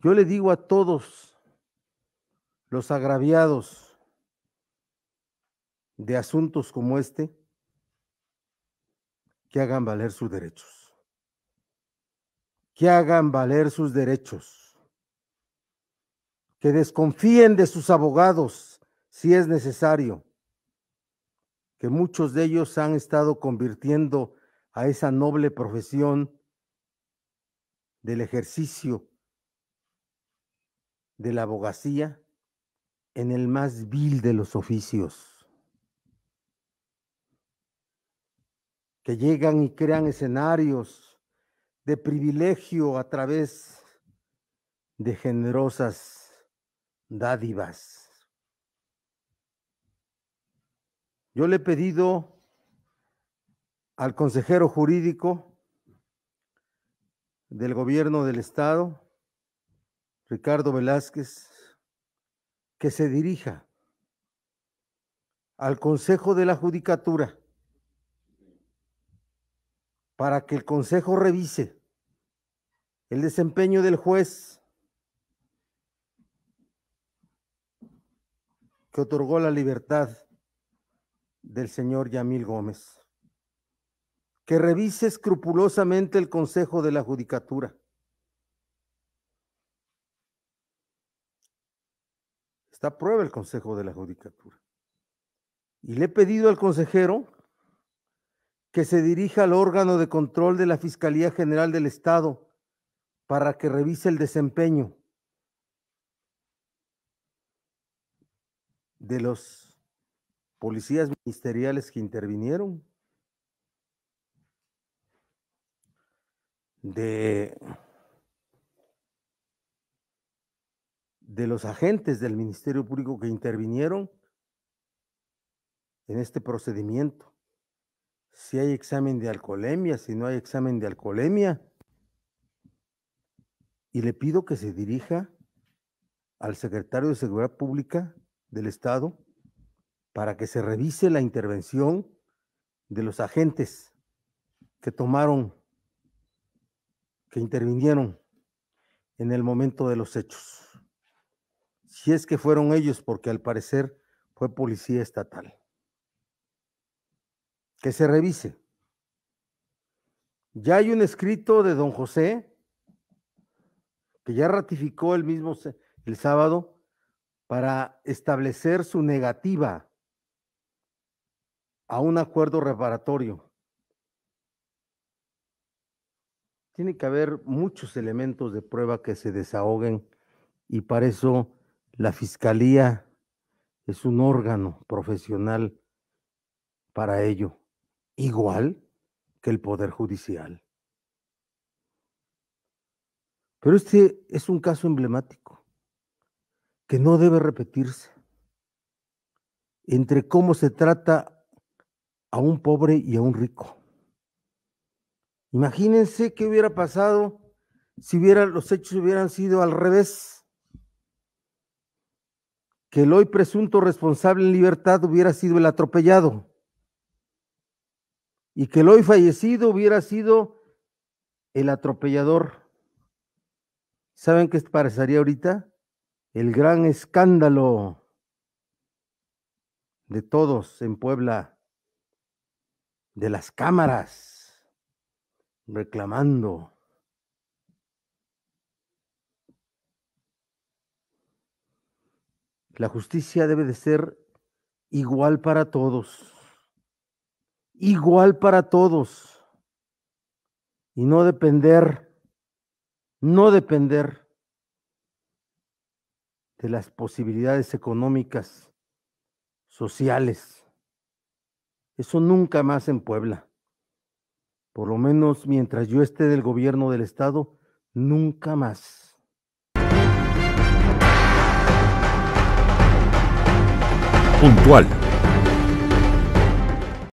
Yo le digo a todos los agraviados de asuntos como este que hagan valer sus derechos. Que hagan valer sus derechos. Que desconfíen de sus abogados si es necesario. Que muchos de ellos han estado convirtiendo a esa noble profesión del ejercicio de la abogacía en el más vil de los oficios, que llegan y crean escenarios de privilegio a través de generosas dádivas. Yo le he pedido al consejero jurídico del gobierno del estado Ricardo Velázquez que se dirija al Consejo de la Judicatura para que el Consejo revise el desempeño del juez que otorgó la libertad del señor Yamil Gómez. Que revise escrupulosamente el Consejo de la Judicatura está a prueba el Consejo de la Judicatura. Y le he pedido al consejero que se dirija al órgano de control de la Fiscalía General del Estado para que revise el desempeño de los policías ministeriales que intervinieron, de de los agentes del Ministerio Público que intervinieron en este procedimiento. Si hay examen de alcoholemia, si no hay examen de alcoholemia. Y le pido que se dirija al secretario de Seguridad Pública del Estado para que se revise la intervención de los agentes que tomaron, que intervinieron en el momento de los hechos si es que fueron ellos, porque al parecer fue policía estatal. Que se revise. Ya hay un escrito de don José que ya ratificó el mismo el sábado para establecer su negativa a un acuerdo reparatorio. Tiene que haber muchos elementos de prueba que se desahoguen y para eso la fiscalía es un órgano profesional para ello, igual que el Poder Judicial. Pero este es un caso emblemático que no debe repetirse entre cómo se trata a un pobre y a un rico. Imagínense qué hubiera pasado si los hechos hubieran sido al revés que el hoy presunto responsable en libertad hubiera sido el atropellado y que el hoy fallecido hubiera sido el atropellador. ¿Saben qué parecería ahorita? El gran escándalo de todos en Puebla, de las cámaras reclamando La justicia debe de ser igual para todos. Igual para todos. Y no depender, no depender de las posibilidades económicas, sociales. Eso nunca más en Puebla. Por lo menos mientras yo esté del gobierno del Estado, nunca más. puntual